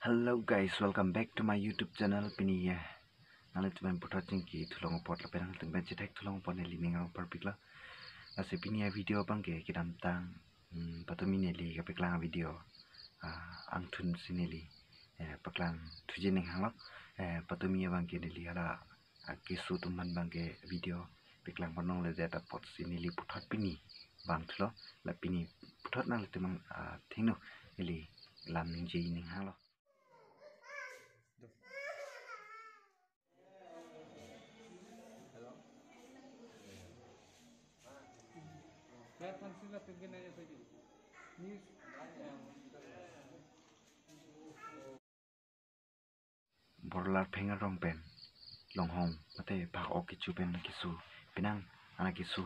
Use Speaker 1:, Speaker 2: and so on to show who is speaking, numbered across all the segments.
Speaker 1: Hello guys, welcome back to my YouTube channel Piniya. Nalai cuman putra cengki tulang opor lebih nang tengah benci tek tulang opor nih lima pikla. Piniya video bang ke kita tentang hmm, patu mineli kape video ah, angtun sineli. Ya, eh, tujuh nih hang lo. Eh, ya, patu ya bang ke nih lihat lah. tuman bang ke video pekelang penong lezat pot sineli putra pini bang tulo. Lepini putra nang lebih mang ah, tengno nih lam ninja ini hang lo. Her tanesini laf edin ne yapayım? News. Borlar pengar rong pen. Long hong mate pak ok kichu pen kisu. Penang ana kisu.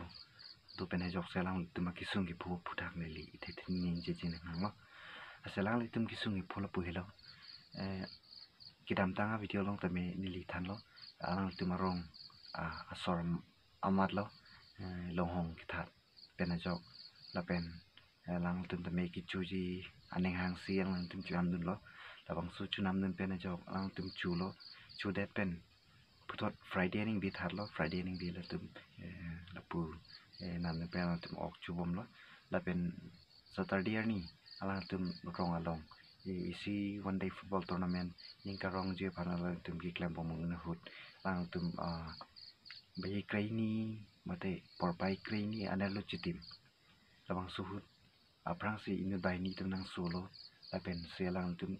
Speaker 1: Tu pen hejok selang tuma kisu ngi pu putak ne li ithe thin ni je je nang ma. Aselang li tum kisu ngi phola pu helo. Eh kidam tanga video long tame ni li than lo. Ana tuma rong a asor amat lo. Long hong kithat. เป็นอะไรจอแล้วเป็นหลังตุนตเมกิจูจีอันเองหางเสียงหลังตุนจูอันดุนล้อเราบางสู้จูน้ำดุนเป็นอะไจอกหลังตุนจูล้อจูเด็ดเป็นพุทธฟรายเดย์นิ่งบีทัดล้อฟรายเดย์นิ่งบีแเราตุนเราปูนั่นเป็นเราตุนออกจูบมล้อเราเป็นสัตว์เดียร์นี่อะไรตุนรองอารมณ์อีซีวันเดย์ฟุตบอลทัวร์นาเมนต์ยิงกระรองเจียพันอะไรตุนกีแกลมบอมมึงนะฮุดหลังตุนอ่าบยไกรนี่ Mate porpai krini anelo chitim. Labang suhut aprang si inu bai ni tum nang solo lapen se lang tum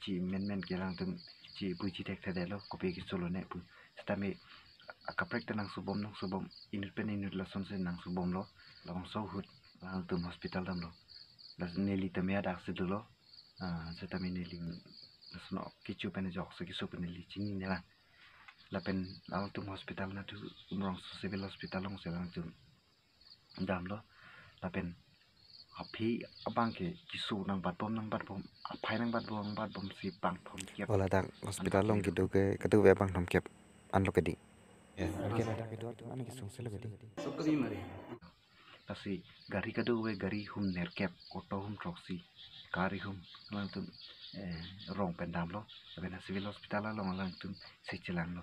Speaker 1: chi men men ke lang tum chi bu chi tek thade lo kopi ki solo ne bu stame akaprek ta nang subom nang subom inu pen inu la son sen nang subom lo labang suhut lang tum hospital dam lo las neli tamia dak se lo se tamine ling lasno kichu pen jok se kisu pen li chini ne lang lapen awang tum hospital na tu umrong civil hospital long se lang tum dam lo lapen api abang ke kisu nang bat bom nang bat bom apai nang bat bom bat bom si bang thom kep wala dang hospital long ki du ke katu we bang thom kep an lo ke di ke da ke do an ki sung se lo ke di sab kabi mare tasi gari kadu we gari hum ner kep auto hum troxi kari hum lang tum Eh, rong pen dam lo lapen civil hospital long lang tum sechilang lo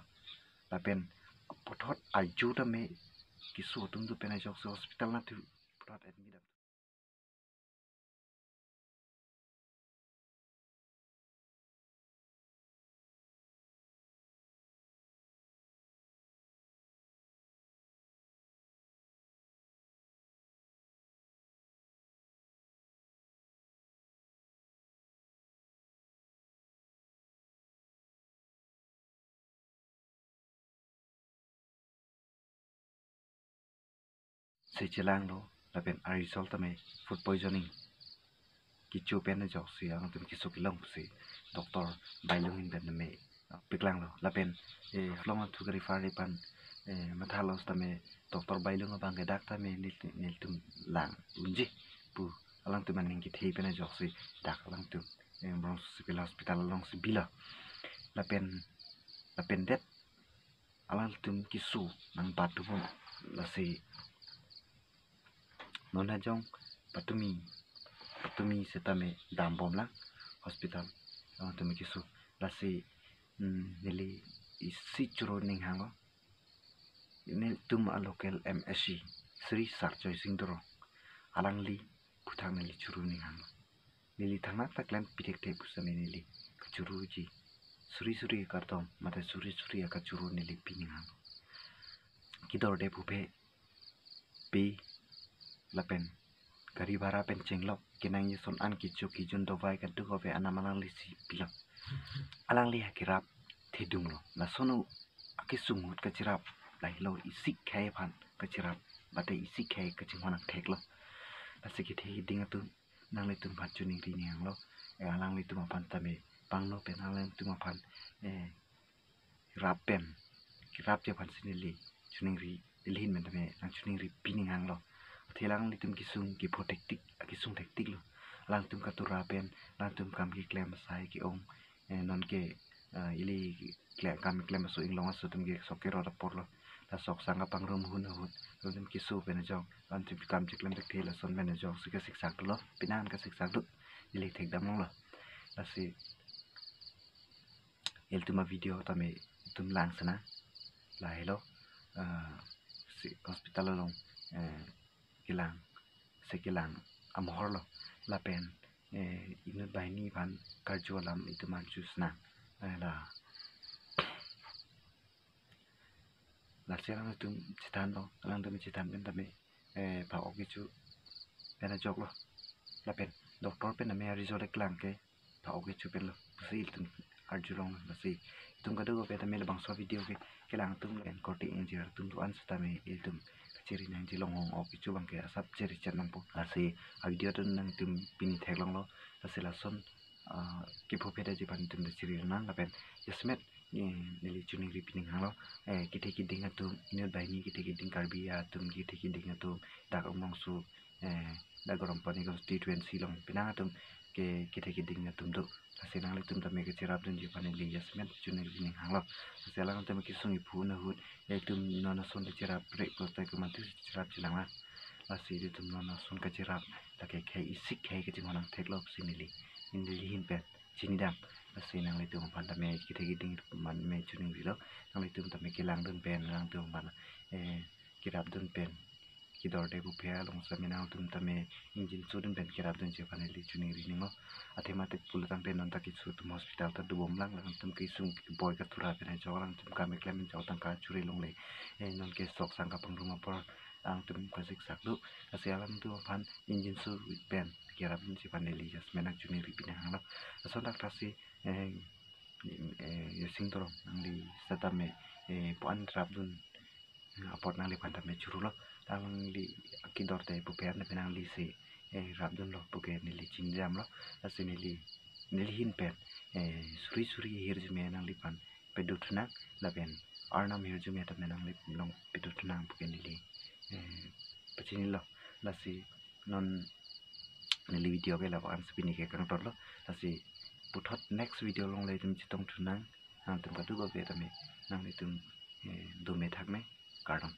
Speaker 1: lapen pothot aju tame kisu tum du pen ajok hospital na tu pothot admit Switzerlando la pen a result me food poisoning kichu pen na jok si ang tum kisu kilang si doctor bailung in pen me piklang lo la pen e eh, hloma thu gari far pan e eh, matha los ta me doctor bailung bang ge dak me nil nil tum lang unji pu alang tum ning ki thei pen na jok si dak lang tum e eh, brong civil hospital long si bila la pen la pen det alang tum kisu nang patu la si nona jong patumi patumi setame dambom la hospital oh, tumi kisu lasi mm, nili isi churo ning hango ini tum a local MSC Sri Sarjoy Singdoro alang li putang nili churo ning hango nili thangna taklan pitek te pusame nili kachuru ji suri suri kartom mata suri suri akachuru nili pining hango kidor de pupe pi ละเป็นกริบาราเป็นเชิงลบกินังยุสนอันกิจุกิจุนตัวายกันดูเขาเป็นอนามังลิสิปิลอัลังลีฮกิรับทิดุงลอนะสนุอักิสุงหุดกัจิรับไหลโลอิสิกแค่พันกัจิรับบัดเดออิสิกแค่กัจิหัวนักเทกลอนะสกิเทดิงตุนนังลีตุนพัจจุนิรีเนียงลอเออัลังลีตุมาพันตะเมปังโนเป็นอัลัตุมาพันเอรับเป็นกิรับเจ้าพันสินิลีชุนิงรีลิ้นเหมือนตะเมนังชุนิงรีปีนิงหลทีลังลิตุมกิซุงกิโพเทคติกกิซุงเทคติกลูลังตุมกัตุราเป็นลังตุมกำกิแกลมสายกิองนอนเกอิลีแกลมกำแกลมสุอิงลงสุตุมกิสกเกรอดปอร์ลลวสอกสังกปังรุมหุนหุนตุมกิซูเป็นจองลังตุมกำจิกแกลมเทคทีละสนเป็นจองสิกสิกัาตุลปีนานกัสิกสักตุอิลีเทคดำลงละลวสิเอลตุมาวิดีโอตามเตุมลังสนะลายโลอ่าสิ h อส p ิ t a ลลง kilang se kilang amhor lo la pen inut bai ni ban karjo lam itu man na, la la se lam tum chitan lo lang tum chitan pen tami ba ok chu pena jok lo la pen doctor pen me result kilang ke ba ok chu pen lo pusil tum arjulong masih tum kadu ko peta mele bangso video ke kelang tum len koti enjir tum tu ansuta me iltum kachiri nang jilong hong opi chubang ke asap chiri chat nang po arsi a video tu nang tum pini theklong lo asila son kipu peta jipan tum da chiri nang lapen yasmet nili chuni ri pining hang lo kite ki dinga tum inel bai ni kite ki ding karbi ya tum kite ki dinga tum dak ong mong su da gorom pani ko T20 long pinang tum ke kita kiding na kasi asilang lek tumta mega cirap dan jipane li yasmen june gini kasi asilang tumta mega sungi puna hut ya tum nona sun cirap rek protek kemanti cirap silang lah asiri tum nona sun ke cirap kai isik kai ke jingonang teklop sinili pet, himpet jinidam asih nang itu umpan tapi kita gini man me june gilo nang itu umpan mega lang dun pen lang dun mana eh kirap dun pen ki dor de bu phya long sa mina dum ta me injil chu dum ben ki rab dun che phane li chu ni ri ningo non ta ki chu tum hospital ta dubo mlang lang tum ki sung boy ka thura pe na jog lang tum ka me klem min tang ka long le e non ke sok sang ka pang rumah por ang tum ka sik sak du ase alam tu phan injil chu ben kira tun dun che phane li jas mena chu ni ri pina hang la so dak ta si eh, eh, torong ang li satame puan rab dun apot nang li phan ta me churu lo tawang li kidor te puper na penang li si eh rap jom lo puker ni li chin jam lo asini li nilhin pet eh suri suri hirj me nang li pan pedutna laben arnam hirj me ta menang li long pedutna puker ni li eh pachini lo lasi non nili video ke labo anspi ni ke kan torlo lasi puthot next video long lai tum chitong thunang nam tum ka du go be tame nang ni tum dume thakme karon